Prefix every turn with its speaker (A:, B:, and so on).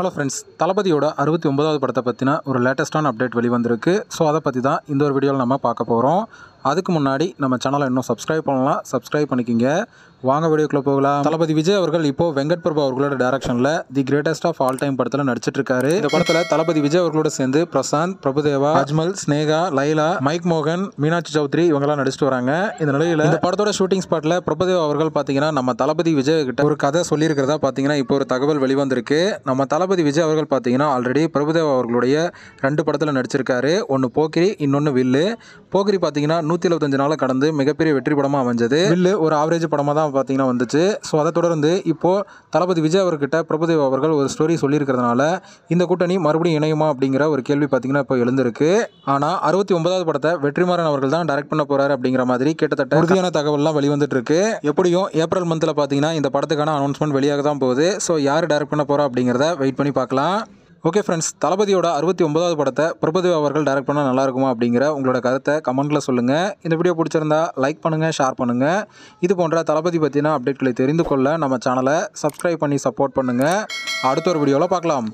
A: hello friends தளபதியோட அறுபத்தி ஒன்பதாவது படத்தை பற்றின ஒரு லேட்டஸ்ட்டான அப்டேட் வெளிவந்திருக்கு ஸோ அதை பற்றி தான் இந்த ஒரு வீடியோவில் நம்ம பார்க்க போகிறோம் அதுக்கு முன்னாடி நம்ம சேனலை இன்னும் சப்ஸ்கிரைப் பண்ணலாம் சப்ஸ்கிரைப் பண்ணிக்கிங்க வாங்க வீடியோக்குள்ள போகலாம் தளபதி விஜய் அவர்கள் இப்போ வெங்கட் பிரபு அவர்களோட டேரக்ஷனில் the greatest of all time படத்தில் நடிச்சிட்டு இருக்காரு இந்த படத்தில் தளபதி விஜய் அவர்களோட சேர்ந்து பிரசாந்த் பிரபுதேவா அஜ்மல் ஸ்னேகா லைலா மைக் மோகன் மீனாட்சி சௌத்ரி இவங்கெல்லாம் நடிச்சிட்டு வராங்க இந்த நிலையில் இந்த படத்தோட ஷூட்டிங் ஸ்பாட்டில் பிரபுதேவா அவர்கள் பார்த்தீங்கன்னா நம்ம தளபதி விஜய் கிட்ட ஒரு கதை சொல்லியிருக்கிறதா பார்த்தீங்கன்னா இப்போ ஒரு தகவல் வெளிவந்திருக்கு நம்ம தளபதி விஜய் அவர்கள் பார்த்தீங்கன்னா ஆல்ரெடி பிரபுதேவா அவர்களுடைய ரெண்டு படத்தில் நடிச்சிருக்காரு ஒன்று போக்கிரி இன்னொன்று வில்லு போக்கிரி பார்த்தீங்கன்னா நூற்றி இருபத்தஞ்சு நாள் கடந்து மிகப்பெரிய வெற்றி படமாக அமைஞ்சது வில்லு ஒரு ஆவரேஜ் படமாக தான் பார்த்தீங்கன்னா வந்துச்சு ஸோ அதை தொடர்ந்து இப்போது தளபதி விஜய் அவர்கிட்ட பிரபுதேவ் அவர்கள் ஒரு ஸ்டோரி சொல்லியிருக்கிறதுனால இந்த கூட்டணி மறுபடியும் இணையுமா அப்படிங்கிற ஒரு கேள்வி பார்த்தீங்கன்னா இப்போ எழுந்திருக்கு ஆனால் அறுபத்தி ஒன்பதாவது படத்தை வெற்றிமாறன் அவர்கள் தான் டைரக்ட் பண்ண போகிறாரு அப்படிங்கிற மாதிரி கிட்டத்தட்ட உறுதியான தகவல்லாம் வெளிவந்துட்டு இருக்கு எப்படியும் ஏப்ரல் மந்தில் பார்த்தீங்கன்னா இந்த படத்துக்கான அனௌன்ஸ்மெண்ட் வெளியாக தான் போகுது ஸோ யார் டைரக்ட் பண்ண போகிறா அப்படிங்கிறத வெயிட் பண்ணி பார்க்கலாம் ஓகே ஃப்ரெண்ட்ஸ் தளபதியோட அறுபத்தி ஒன்பதாவது படத்தை பிரபதி அவர்கள் டைரக்ட் பண்ணால் நல்லா இருக்குமா அப்படிங்கிற உங்களோட கருத்தை கமெண்ட்டில் சொல்லுங்கள் இந்த வீடியோ பிடிச்சிருந்தா லைக் பண்ணுங்கள் ஷேர் பண்ணுங்கள் இது போன்ற தளபதி பற்றின அப்டேட்களை தெரிந்து கொள்ள நம்ம சேனலை சப்ஸ்கிரைப் பண்ணி சப்போர்ட் பண்ணுங்கள் அடுத்த ஒரு வீடியோவில் பார்க்கலாம்